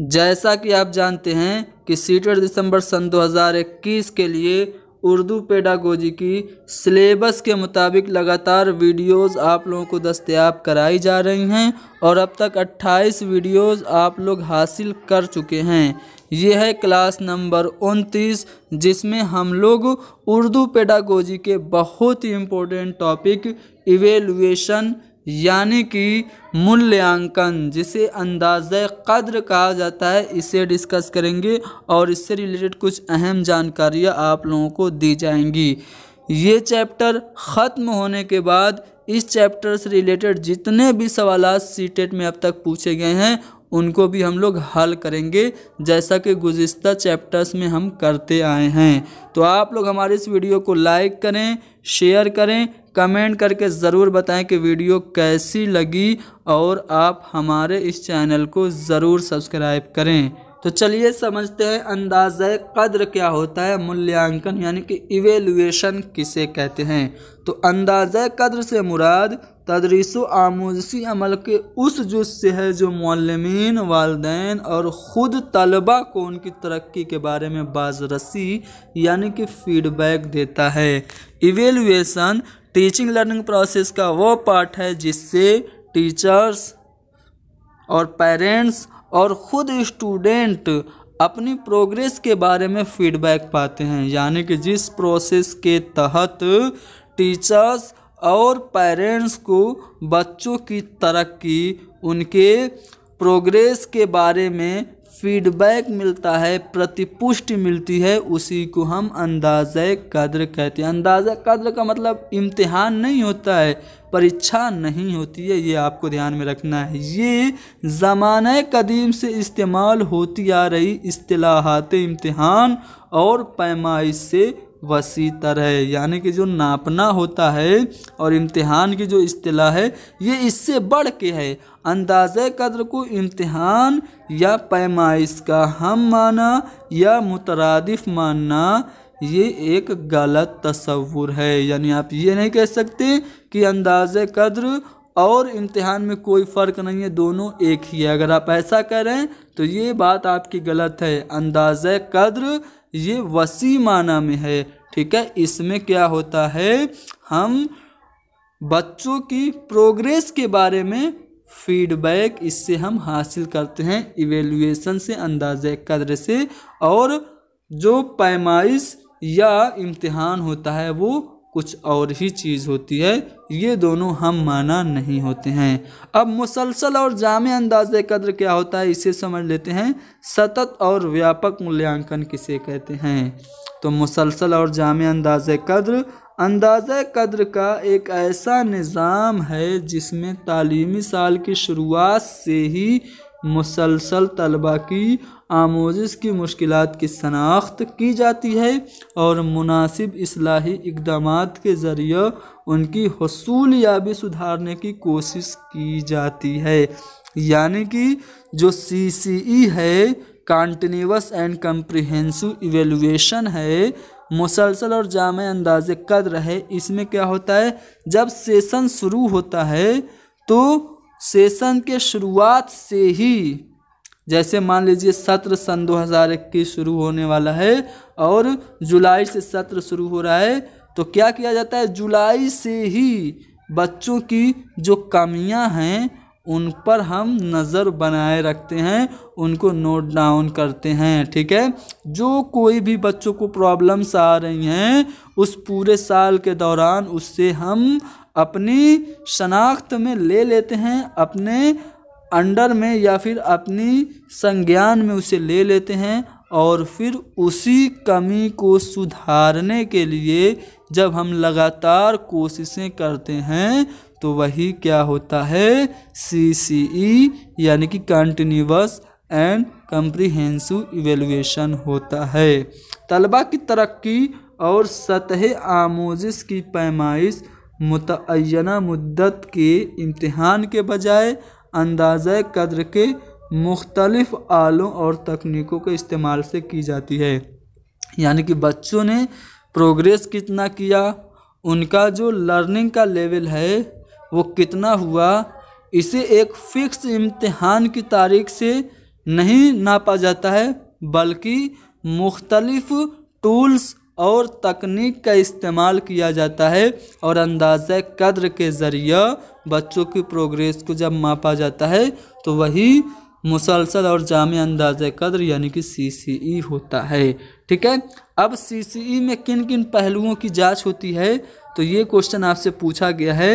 जैसा कि आप जानते हैं कि सीटर दिसंबर सन 2021 के लिए उर्दू पेडागोजी की सिलेबस के मुताबिक लगातार वीडियोस आप लोगों को दस्तयाब कराई जा रही हैं और अब तक 28 वीडियोस आप लोग हासिल कर चुके हैं ये है क्लास नंबर उनतीस जिसमें हम लोग उर्दू पेडागोजी के बहुत ही इम्पोर्टेंट टॉपिक इवेलुएशन यानी कि मूल्यांकन जिसे अंदाज कद्र कहा जाता है इसे डिस्कस करेंगे और इससे रिलेटेड कुछ अहम जानकारियाँ आप लोगों को दी जाएंगी ये चैप्टर ख़त्म होने के बाद इस चैप्टर से रिलेटेड जितने भी सवाल सी टेट में अब तक पूछे गए हैं उनको भी हम लोग हल करेंगे जैसा कि गुज्त चैप्टर्स में हम करते आए हैं तो आप लोग हमारे इस वीडियो को लाइक करें शेयर करें कमेंट करके ज़रूर बताएं कि वीडियो कैसी लगी और आप हमारे इस चैनल को ज़रूर सब्सक्राइब करें तो चलिए समझते हैं अंदाज़ कद्र क्या होता है मूल्यांकन यानी कि इवेलुएशन किसे कहते हैं तो अंदाज़ कद्र से मुराद तदरीस आमोजी अमल के उस जुज से है जो मौलमिन वालदेन और ख़ुद तलबा को उनकी तरक्की के बारे में बाजरसी यानी कि फीडबैक देता है इवेलुएसन टीचिंग लर्निंग प्रोसेस का वो पार्ट है जिससे टीचर्स और पेरेंट्स और ख़ुद स्टूडेंट अपनी प्रोग्रेस के बारे में फीडबैक पाते हैं यानी कि जिस प्रोसेस के तहत टीचर्स और पेरेंट्स को बच्चों की तरक्की उनके प्रोग्रेस के बारे में फीडबैक मिलता है प्रतिपुष्टि मिलती है उसी को हम अंदाज़ कद्र कहते हैं अंदाज़ कद्र का मतलब इम्तिहान नहीं होता है परीक्षा नहीं होती है ये आपको ध्यान में रखना है ये ज़मान कदीम से इस्तेमाल होती आ रही असलाहत इम्तिहान और पैमाइश से वसी तरह यानी कि जो नापना होता है और इम्तिहान की जो अतलाह है ये इससे बढ़ के है अंदाज कदर को इम्तिहान या पैमाइश का हम माना या मुतरदफ मानना ये एक गलत तस्वुर है यानी आप ये नहीं कह सकते कि अंदाज कदर और इम्तिहान में कोई फ़र्क नहीं है दोनों एक ही है अगर आप ऐसा करें तो ये बात आपकी गलत है अंदाज कद्र ये वसी माना में है ठीक है इसमें क्या होता है हम बच्चों की प्रोग्रेस के बारे में फीडबैक इससे हम हासिल करते हैं इवेल्युएसन से अंदाज़ क़द्र से और जो पैमाइश या इम्तिहान होता है वो कुछ और ही चीज़ होती है ये दोनों हम माना नहीं होते हैं अब मुसलसल और जाम अंदाज कदर क्या होता है इसे समझ लेते हैं सतत और व्यापक मूल्यांकन किसे कहते हैं तो मुसलसल और जाम अंदाज कदर अंदाज कदर का एक ऐसा निज़ाम है जिसमें तालीमी साल की शुरुआत से ही मुसलसल तलबा की आमोजिश की मुश्किल की शनाख्त की जाती है और मुनासिब असलाही इकदाम के ज़रिए उनकी हसूलियाबी सुधारने की कोशिश की जाती है यानी कि जो सी सी ई है कॉन्टीन्यूस एंड कम्प्रिहेंसिव एवेलुएशन है मुसलसल और जाम अंदाज कदर है इसमें क्या होता है जब सेसन शुरू होता है तो सेसन के शुरुआत से ही जैसे मान लीजिए सत्र सन 2021 शुरू होने वाला है और जुलाई से सत्र शुरू हो रहा है तो क्या किया जाता है जुलाई से ही बच्चों की जो कमियां हैं उन पर हम नज़र बनाए रखते हैं उनको नोट डाउन करते हैं ठीक है जो कोई भी बच्चों को प्रॉब्लम्स आ रही हैं उस पूरे साल के दौरान उससे हम अपनी शनाख्त में ले लेते हैं अपने अंडर में या फिर अपनी संज्ञान में उसे ले लेते हैं और फिर उसी कमी को सुधारने के लिए जब हम लगातार कोशिशें करते हैं तो वही क्या होता है सी सी ई यानी कि कंटिन्यूस एंड कम्प्रीहेंसिव इवेलुएशन होता है तलबा की तरक्की और सतह आमोजिश की पैमाइश मुतना मुद्दत के इम्तहान के बजाय अंदाज़ कदर के मुख्तलफ आलों और तकनीकों के इस्तेमाल से की जाती है यानी कि बच्चों ने प्रोग्रेस कितना किया उनका जो लर्निंग का लेवल है वो कितना हुआ इसे एक फ़िक्स इम्तहान की तारीख से नहीं नापा जाता है बल्कि मुख्तलफ़ टूल्स और तकनीक का इस्तेमाल किया जाता है और अंदाज़ कद्र के ज़रिए बच्चों की प्रोग्रेस को जब मापा जाता है तो वही मुसलसल और जाम अंदाज कदर यानी कि सी e होता है ठीक है अब सी e में किन किन पहलुओं की जांच होती है तो ये क्वेश्चन आपसे पूछा गया है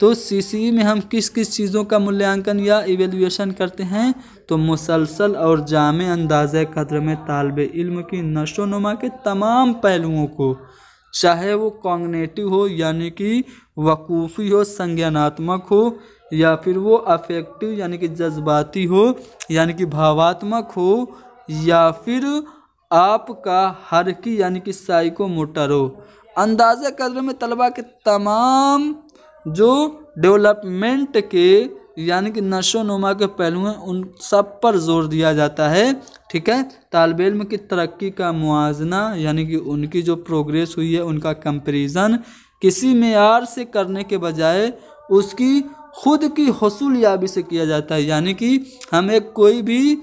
तो सी e में हम किस किस चीज़ों का मूल्यांकन या इवेल्युएशन करते हैं तो मुसलसल और जाम अंदाज़ कदर में तालब इल्म की नुमा के तमाम पहलुओं को चाहे वो कॉन्गनेटिव हो यानी कि वकूफ़ी हो संज्ञानात्मक हो या फिर वो अफेक्टिव यानी कि जज्बाती हो यानी कि भावात्मक हो या फिर आपका हर की यानी कि साइको मोटर हो अंदाज़ कदर में तलबा के तमाम जो डेवलपमेंट के यानी कि नशो नुमा के पहलू हैं उन सब पर जोर दिया जाता है ठीक है तालब इम की तरक्की का मुआजना यानी कि उनकी जो प्रोग्रेस हुई है उनका कंपेरिजन किसी मैार से करने के बजाय उसकी खुद की हसूल याबी से किया जाता है यानी कि हम एक कोई भी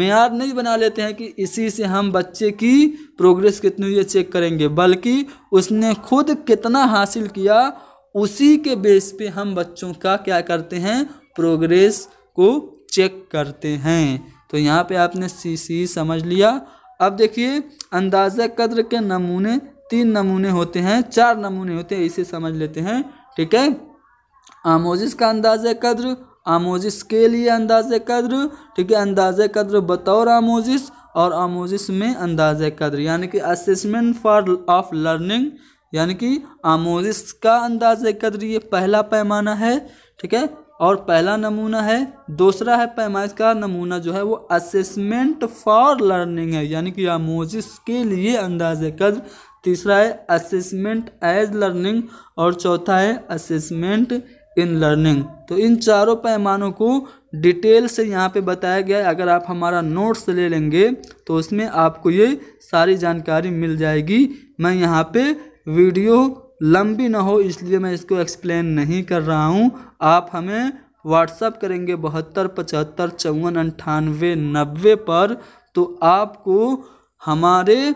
मैार नहीं बना लेते हैं कि इसी से हम बच्चे की प्रोग्रेस कितनी हुई है चेक करेंगे बल्कि उसने खुद कितना हासिल किया उसी के बेस पे हम बच्चों का क्या करते हैं प्रोग्रेस को चेक करते हैं तो यहाँ पे आपने सी सी समझ लिया अब देखिए अंदाज़ा कद्र के नमूने तीन नमूने होते हैं चार नमूने होते हैं इसे समझ लेते हैं ठीक है आमोजिस का अंदाज़ कद्र आमोजिस के लिए अंदाज़ कद्र ठीक है अंदाज़ कद्र बतौर आमोजिस और आमोजिस में अंदाज़ कद्र यानी कि असेसमेंट फॉर ऑफ लर्निंग यानी कि आमोजिस का अंदाज कदर ये पहला पैमाना है ठीक है और पहला नमूना है दूसरा है पैमाइश का नमूना जो है वो असेसमेंट फॉर लर्निंग है यानी कि आमोजिस के लिए अंदाज कदर तीसरा है असेसमेंट एज लर्निंग और चौथा है असेसमेंट इन लर्निंग तो इन चारों पैमानों को डिटेल से यहाँ पे बताया गया है अगर आप हमारा नोट्स ले लेंगे तो उसमें आपको ये सारी जानकारी मिल जाएगी मैं यहाँ पे वीडियो लंबी ना हो इसलिए मैं इसको एक्सप्लेन नहीं कर रहा हूँ आप हमें व्हाट्सअप करेंगे बहत्तर पचहत्तर चौवन अंठानवे नब्बे पर तो आपको हमारे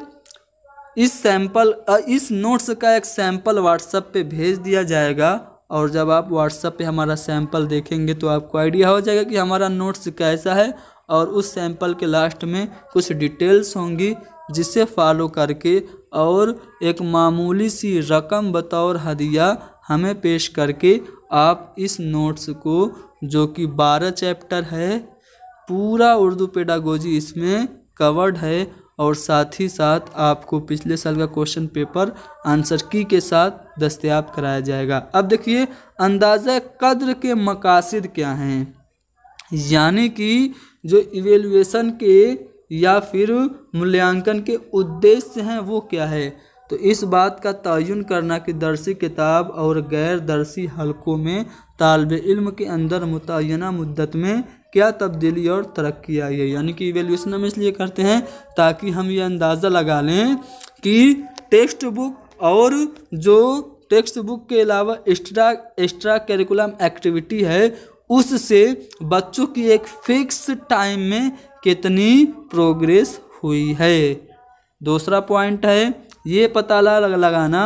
इस सैंपल इस नोट्स का एक सैंपल व्हाट्सअप पे भेज दिया जाएगा और जब आप व्हाट्सअप पे हमारा सैंपल देखेंगे तो आपको आइडिया हो जाएगा कि हमारा नोट्स कैसा है और उस सैंपल के लास्ट में कुछ डिटेल्स होंगी जिसे फॉलो करके और एक मामूली सी रकम बतौर हदिया हमें पेश करके आप इस नोट्स को जो कि बारह चैप्टर है पूरा उर्दू पेडागोजी इसमें कवर्ड है और साथ ही साथ आपको पिछले साल का क्वेश्चन पेपर आंसर की के साथ दस्तियाब कराया जाएगा अब देखिए अंदाज़ कद्र के मकासद क्या हैं यानी कि जो इवेलुएसन के या फिर मूल्यांकन के उद्देश्य हैं वो क्या है तो इस बात का तयन करना कि दर्सी किताब और गैर दर्सी हलकों में तालब इल्म के अंदर मुतना मुद्दत में क्या तब्दीली और तरक्की आई है यानी कि इवेल्यूशन हम इसलिए करते हैं ताकि हम ये अंदाज़ा लगा लें कि टेक्स्ट बुक और जो टेक्स्ट बुक के अलावा एक्स्ट्रा एक्स्ट्रा करिकुलम एक्टिविटी है उससे बच्चों की एक फिक्स टाइम में कितनी प्रोग्रेस हुई है दूसरा पॉइंट है ये पता लगाना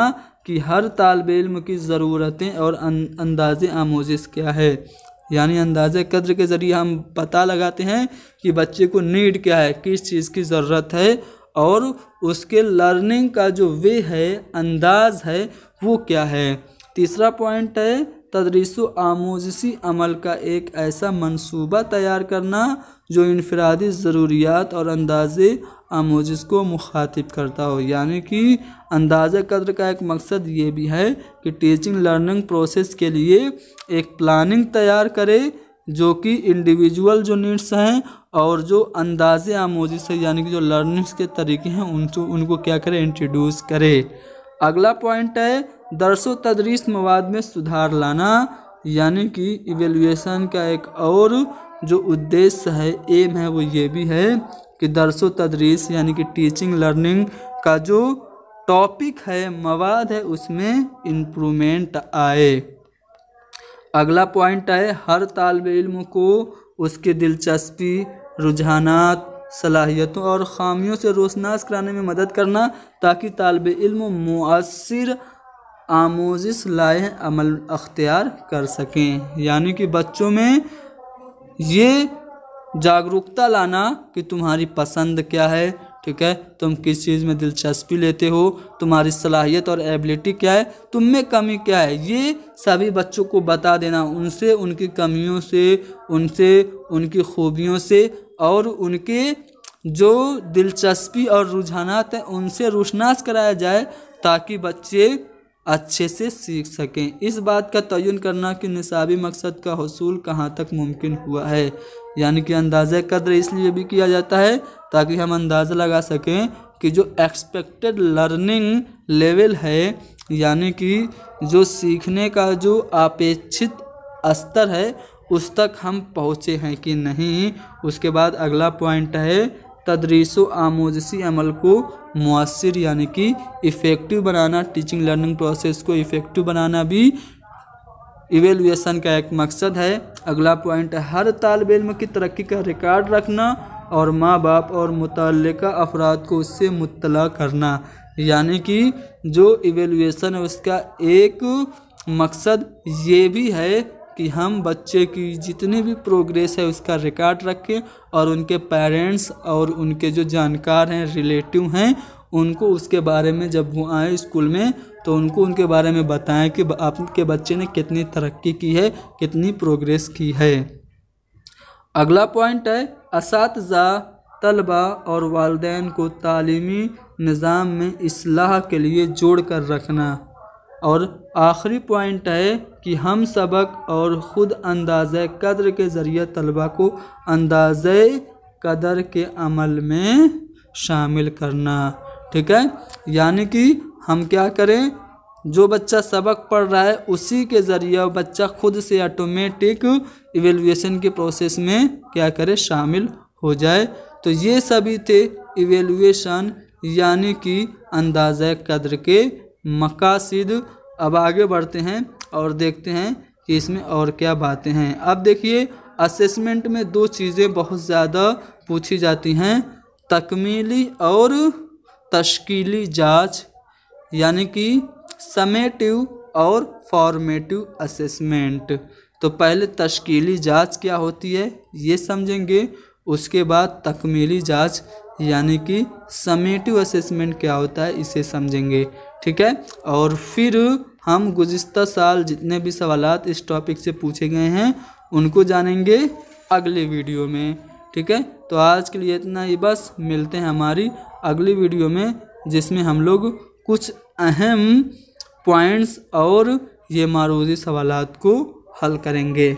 कि हर तालब इल्म की ज़रूरतें और अं-, अंदाज़ आमोजिस क्या है यानी अंदाज़ कद्र के ज़रिए हम पता लगाते हैं कि बच्चे को नीड क्या है किस चीज़ की ज़रूरत है और उसके लर्निंग का जो वे है अंदाज़ है वो क्या है तीसरा पॉइंट है तदरीस आमोजसी अमल का एक ऐसा मनसूबा तैयार करना जो इनफरादी ज़रूरियात और अंदाज़ आमोजिस को मुखातिब करता हो यानी कि अंदाज़ कदर का एक मकसद ये भी है कि टीचिंग लर्निंग प्रोसेस के लिए एक प्लानिंग तैयार करे जो कि इंडिविजुअल जो नीड्स हैं और जो अंदाज़ आमोजिस है यानी कि जो लर्निंग्स के तरीके हैं उनको तो उनको क्या करे इंट्रोड्यूस करे अगला पॉइंट है दरसो तदरीस मवाद में सुधार लाना यानी कि इवेलुएसन का एक और जो उद्देश्य है एम है वो ये भी है कि दरसो तदरीस यानी कि टीचिंग लर्निंग का जो टॉपिक है मवाद है उसमें इम्प्रूवमेंट आए अगला पॉइंट है हर तालब इल्म को उसके दिलचस्पी रुझानात सलाहियतों और खामियों से रोशनास कराने में मदद करना ताकि तालब इल्म मुअसर आमोजिश लाए अमल अख्तियार कर सकें यानी कि बच्चों में ये जागरूकता लाना कि तुम्हारी पसंद क्या है ठीक है तुम किस चीज़ में दिलचस्पी लेते हो तुम्हारी सलाहियत और एबिलिटी क्या है तुम में कमी क्या है ये सभी बच्चों को बता देना उनसे उनकी कमियों से उनसे उनकी खूबियों से और उनके जो दिलचस्पी और रुझानात हैं उनसे रोशनास कराया जाए ताकि बच्चे अच्छे से सीख सकें इस बात का तयन करना कि निसाबी मकसद का हसूल कहाँ तक मुमकिन हुआ है यानी कि अंदाज़ कदर इसलिए भी किया जाता है ताकि हम अंदाज़ा लगा सकें कि जो एक्सपेक्टेड लर्निंग लेवल है यानी कि जो सीखने का जो अपेक्षित स्तर है उस तक हम पहुँचे हैं कि नहीं उसके बाद अगला पॉइंट है तदरीस आमोजसी अमल को मौसर यानी कि इफ़ेक्टिव बनाना टीचिंग लर्निंग प्रोसेस को इफ़ेक्टिव बनाना भी इवेलुएसन का एक मकसद है अगला पॉइंट है हर तालब इम की तरक्की का रिकॉर्ड रखना और माँ बाप और मुतल अफराद को उससे मुतला करना यानी कि जो इवेलुएसन है उसका एक मकसद ये भी है कि हम बच्चे की जितनी भी प्रोग्रेस है उसका रिकॉर्ड रखें और उनके पेरेंट्स और उनके जो जानकार हैं रिलेटिव हैं उनको उसके बारे में जब वो आए स्कूल में तो उनको उनके बारे में बताएं कि आपके बच्चे ने कितनी तरक्की की है कितनी प्रोग्रेस की है अगला पॉइंट है इस तलबा और वालदेन को तालीमी निज़ाम में असलाह के लिए जोड़ कर रखना और आखिरी पॉइंट है कि हम सबक और ख़ुद अंदाज़ कदर के ज़रिए तलबा को अंदाज़ कदर के अमल में शामिल करना ठीक है यानी कि हम क्या करें जो बच्चा सबक पढ़ रहा है उसी के ज़रिए बच्चा खुद से ऑटोमेटिक इवेलुएशन के प्रोसेस में क्या करे शामिल हो जाए तो ये सभी थे इवेलुएशन यानी कि अंदाज़ कदर के मकासिद अब आगे बढ़ते हैं और देखते हैं कि इसमें और क्या बातें हैं अब देखिए असेसमेंट में दो चीज़ें बहुत ज़्यादा पूछी जाती हैं तकमीली और तश्कीली जांच यानी कि समेटिव और फॉर्मेटिव असेसमेंट तो पहले तश्कीली जांच क्या होती है ये समझेंगे उसके बाद तकमीली जांच यानी कि समेटिव असेसमेंट क्या होता है इसे समझेंगे ठीक है और फिर हम गुज्त साल जितने भी सवाल इस टॉपिक से पूछे गए हैं उनको जानेंगे अगले वीडियो में ठीक है तो आज के लिए इतना ही बस मिलते हैं हमारी अगली वीडियो में जिसमें हम लोग कुछ अहम पॉइंट्स और ये मारूजी सवालत को हल करेंगे